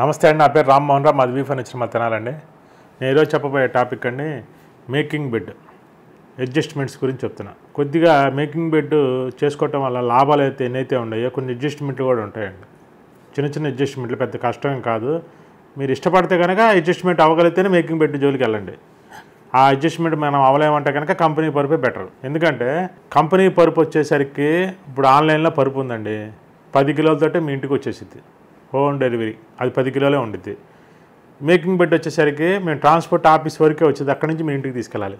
నమస్తే అండి నా పేరు రామ్మోహన్ రావు మాది వీఫన్ ఇచ్చిన మా తినాలండి నేను ఈరోజు చెప్పబోయే టాపిక్ అండి మేకింగ్ బెడ్ అడ్జస్ట్మెంట్స్ గురించి చెప్తున్నా కొద్దిగా మేకింగ్ బెడ్ చేసుకోవటం వల్ల లాభాలు అయితే ఎన్నైతే ఉన్నాయో కొన్ని అడ్జస్ట్మెంట్లు కూడా ఉంటాయండి చిన్న చిన్న అడ్జస్ట్మెంట్లు పెద్ద కష్టం కాదు మీరు ఇష్టపడితే కనుక అడ్జస్ట్మెంట్ అవ్వగలిగితేనే మేకింగ్ బెడ్ జోలికి వెళ్ళండి ఆ అడ్జస్ట్మెంట్ మనం అవలేమంటే కనుక కంపెనీ పరుపే బెటర్ ఎందుకంటే కంపెనీ పరుపు వచ్చేసరికి ఇప్పుడు ఆన్లైన్లో పరుపు ఉందండి పది కిలోలతోటే మీ ఇంటికి వచ్చేసింది హోమ్ డెలివరీ అది పది కిలోలే ఉండిద్ది మేకింగ్ బెడ్ వచ్చేసరికి మేము ట్రాన్స్పోర్ట్ ఆఫీస్ వరకే వచ్చేది అక్కడి నుంచి మీ ఇంటికి తీసుకెళ్ళాలి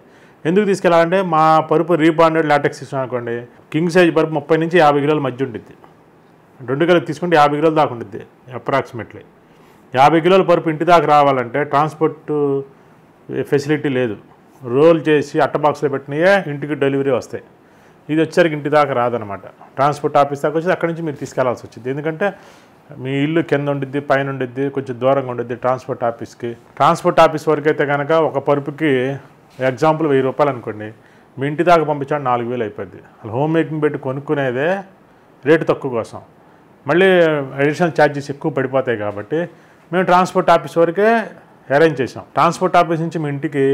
ఎందుకు తీసుకెళ్ళాలంటే మా పరుపు రీబాండెడ్ లాటెక్స్ ఇస్తున్నాం అనుకోండి కింగ్ సైజ్ పరుపు ముప్పై నుంచి యాభై కిలోల మధ్య ఉంటుంది రెండు కిలోలు తీసుకుంటే యాభై కిలోలు దాకా ఉంటుంది అప్రాక్సిమేట్లీ యాభై కిలోల పరుపు ఇంటి దాకా రావాలంటే ట్రాన్స్పోర్ట్ ఫెసిలిటీ లేదు రోల్ చేసి అట్ట బాక్స్లో పెట్టినయే ఇంటికి డెలివరీ వస్తాయి ఇది వచ్చేసరికి ఇంటి దాకా రాదనమాట ట్రాన్స్పోర్ట్ ఆఫీస్ దాకా వచ్చి అక్కడి నుంచి మీరు తీసుకెళ్లాల్సి వచ్చింది ఎందుకంటే మీ ఇల్లు కింద ఉండిద్ది పైన ఉండిద్ది కొంచెం దూరంగా ఉండిద్ది ట్రాన్స్పోర్ట్ ఆఫీస్కి ట్రాన్స్పోర్ట్ ఆఫీస్ వరకు అయితే కనుక ఒక పరుపుకి ఎగ్జాంపుల్ వెయ్యి రూపాయలు అనుకోండి మీ ఇంటి దాకా పంపించాడు నాలుగు వేలు అయిపోద్ది అలా హోమ్ మేకింగ్ పెట్టి కొనుక్కునేదే రేటు తక్కువ కోసం మళ్ళీ అడిషనల్ ఛార్జెస్ ఎక్కువ పడిపోతాయి కాబట్టి మేము ట్రాన్స్పోర్ట్ ఆఫీస్ వరకే అరేంజ్ చేసాం ట్రాన్స్పోర్ట్ ఆఫీస్ నుంచి మీ ఇంటికి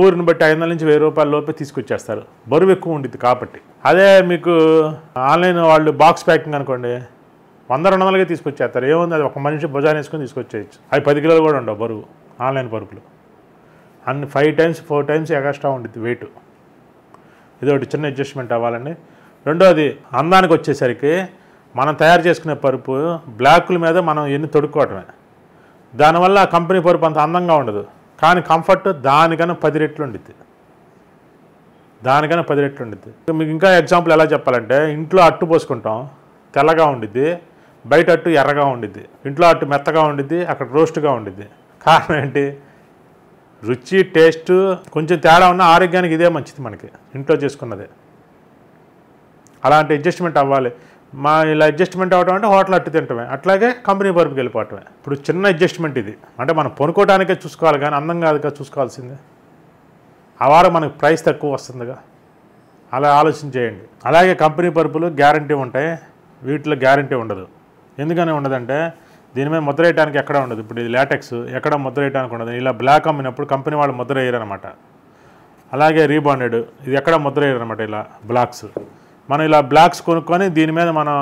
ఊరిని బట్టి ఐదు వందల నుంచి వెయ్యి రూపాయల లోపే తీసుకొచ్చేస్తారు బరువు ఎక్కువ ఉండిద్ది కాబట్టి అదే మీకు ఆన్లైన్ వాళ్ళు బాక్స్ ప్యాకింగ్ అనుకోండి వంద రెండు వందలకే తీసుకొచ్చేస్తారు ఏముంది అది ఒక మనిషి భుజాన్ని వేసుకొని తీసుకొచ్చేయచ్చు అవి పది కిలోలు కూడా ఉండవు బరువు ఆన్లైన్ పరుపులు అన్ని five times four times extra ఉంటుంది వెయిట్ ఇది ఒకటి చిన్న అడ్జస్ట్మెంట్ అవ్వాలండి రెండోది అందానికి వచ్చేసరికి మనం తయారు చేసుకునే పరుపు బ్లాకుల మీద మనం ఎన్ని తొడుక్కోవటమే దానివల్ల ఆ కంపెనీ పరుపు అంత అందంగా ఉండదు కానీ కంఫర్ట్ దానికన్నా పది రెట్లు ఉండిద్ది దానికన్నా పది రెట్లు ఉండిద్ది మీకు ఇంకా ఎగ్జాంపుల్ ఎలా చెప్పాలంటే ఇంట్లో అట్టు పోసుకుంటాం తెల్లగా ఉండిద్ది బయట అట్టు ఎర్రగా ఉండిద్ది ఇంట్లో అట్టు మెత్తగా ఉండిద్ది అక్కడ రోస్ట్గా ఉండిద్ది కారణం ఏంటి రుచి టేస్ట్ కొంచెం తేడా ఉన్న ఆరోగ్యానికి ఇదే మంచిది మనకి ఇంట్లో చేసుకున్నదే అలాంటి అడ్జస్ట్మెంట్ అవ్వాలి మా ఇలా అడ్జస్ట్మెంట్ అవడం అంటే హోటల్ అట్టు తింటమే అట్లాగే కంపెనీ పరుపుకి వెళ్ళిపోవటమే ఇప్పుడు చిన్న అడ్జస్ట్మెంట్ ఇది అంటే మనం పనుకోవడానికే చూసుకోవాలి కానీ అందం కాదుగా చూసుకోవాల్సిందే ఆ వారం మనకు ప్రైస్ తక్కువ వస్తుందిగా అలా ఆలోచన చేయండి అలాగే కంపెనీ పరుపులు గ్యారంటీ ఉంటాయి వీటిలో గ్యారంటీ ఉండదు ఎందుకని ఉండదంటే దీని మీద ముద్ర వేయడానికి ఎక్కడ ఉండదు ఇప్పుడు ఇది లాటెక్స్ ఎక్కడ ముద్ర వేయడానికి ఉండదు ఇలా బ్లాక్ అమ్మినప్పుడు కంపెనీ వాళ్ళు ముద్ర వేయరనమాట అలాగే రీబాండెడ్ ఇది ఎక్కడ ముద్ర వేయరనమాట ఇలా బ్లాక్స్ మనం ఇలా బ్లాక్స్ కొనుక్కొని దీని మీద మనం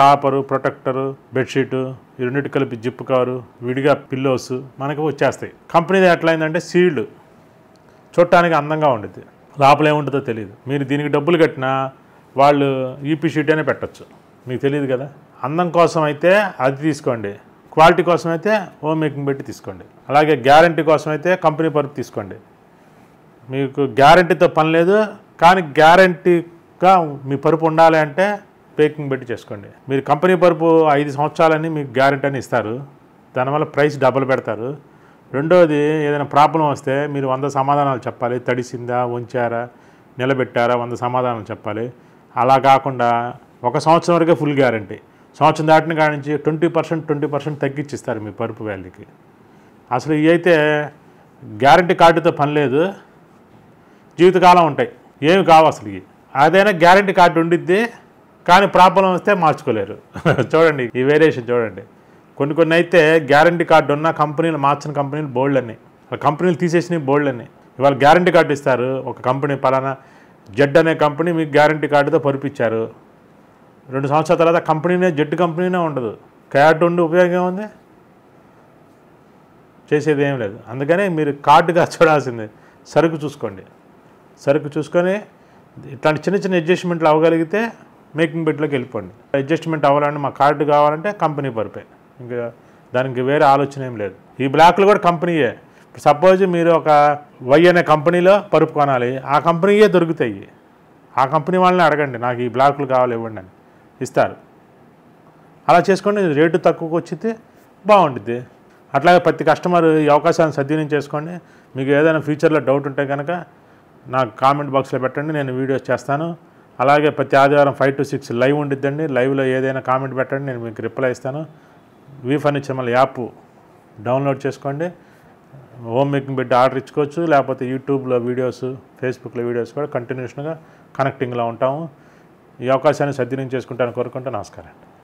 టాపరు ప్రొటెక్టరు బెడ్షీటు ఈ రెండింటి కలిపి జిప్ కారు విడిగా పిల్లోస్ మనకు వచ్చేస్తాయి కంపెనీది ఎట్లయిందంటే సీల్డ్ చూడటానికి అందంగా ఉండేది లోపల ఏముంటుందో తెలియదు మీరు దీనికి డబ్బులు కట్టినా వాళ్ళు ఈపీ షీట్ అనే పెట్టచ్చు మీకు తెలియదు కదా అందం కోసం అయితే అది తీసుకోండి క్వాలిటీ కోసం అయితే హోమ్ మేకింగ్ పెట్టి తీసుకోండి అలాగే గ్యారంటీ కోసం అయితే కంపెనీ పరుపు తీసుకోండి మీకు గ్యారంటీతో పని లేదు కానీ గ్యారంటీగా మీ పరుపు ఉండాలి అంటే పేకింగ్ పెట్టి చేసుకోండి మీరు కంపెనీ పరుపు ఐదు సంవత్సరాలని మీకు గ్యారంటీ అని ఇస్తారు దానివల్ల ప్రైస్ డబల్ పెడతారు రెండోది ఏదైనా ప్రాబ్లం వస్తే మీరు వంద సమాధానాలు చెప్పాలి తడిసిందా ఉంచారా నిలబెట్టారా వంద సమాధానాలు చెప్పాలి అలా కాకుండా ఒక సంవత్సరం వరకే ఫుల్ గ్యారంటీ సంవత్సరం దాటిన కాడ నుంచి ట్వంటీ పర్సెంట్ ట్వంటీ పర్సెంట్ తగ్గించిస్తారు మీ పరుపు వ్యాలీకి అసలు ఇవి అయితే గ్యారంటీ కార్డుతో పని లేదు జీవితకాలం ఉంటాయి ఏమి కావు అసలు ఇవి అదైనా గ్యారంటీ కార్డు ఉండిద్ది కానీ ప్రాబ్లం వస్తే మార్చుకోలేరు చూడండి ఈ వేరియేషన్ చూడండి కొన్ని కొన్ని అయితే గ్యారంటీ కార్డు ఉన్న కంపెనీలు మార్చిన కంపెనీలు బోల్డ్ అని కంపెనీలు తీసేసిన బోల్డ్ అని ఇవాళ గ్యారంటీ కార్డు ఇస్తారు ఒక కంపెనీ పలానా జెడ్ అనే కంపెనీ మీకు గ్యారంటీ కార్డుతో పరిపించారు రెండు సంవత్సరాల తర్వాత కంపెనీనే జెట్ కంపెనీనే ఉండదు క్యాట్ ఉండి ఉపయోగం ఏముంది చేసేది ఏం లేదు అందుకనే మీరు కార్డుగా చూడాల్సిందే సరుకు చూసుకోండి సరుకు చూసుకొని ఇట్లాంటి చిన్న చిన్న అడ్జస్ట్మెంట్లు అవ్వగలిగితే మేకింగ్ బిట్లోకి వెళ్ళిపోండి అడ్జస్ట్మెంట్ అవ్వాలంటే మా కార్డు కావాలంటే కంపెనీ పరిపే ఇంకా దానికి వేరే ఆలోచన ఏం లేదు ఈ బ్లాక్లు కూడా కంపెనీయే సపోజ్ మీరు ఒక వై అనే కంపెనీలో పరుపు కొనాలి ఆ కంపెనీయే దొరుకుతాయి ఆ కంపెనీ వాళ్ళని అడగండి నాకు ఈ బ్లాక్లు కావాలి ఇవ్వండి అని ఇస్తారు అలా చేసుకోండి రేటు తక్కువకు వచ్చితే బాగుంటుంది అట్లాగే ప్రతి కస్టమర్ ఈ అవకాశాన్ని సద్వినియం చేసుకోండి మీకు ఏదైనా ఫ్యూచర్లో డౌట్ ఉంటే కనుక నాకు కామెంట్ బాక్స్లో పెట్టండి నేను వీడియోస్ చేస్తాను అలాగే ప్రతి ఆదివారం ఫైవ్ టు సిక్స్ లైవ్ ఉండిద్దండి లైవ్లో ఏదైనా కామెంట్ పెట్టండి నేను మీకు రిప్లై ఇస్తాను వీ ఫర్నిచర్ మళ్ళీ యాప్ డౌన్లోడ్ చేసుకోండి హోమ్ మేకింగ్ బిడ్డ ఆర్డర్ ఇచ్చుకోవచ్చు లేకపోతే యూట్యూబ్లో వీడియోస్ ఫేస్బుక్లో వీడియోస్ కూడా కంటిన్యూషన్గా కనెక్టింగ్లో ఉంటాము ఈ అవకాశాన్ని సద్వినియోగం చేసుకుంటాను కోరుకుంటూ నమస్కారం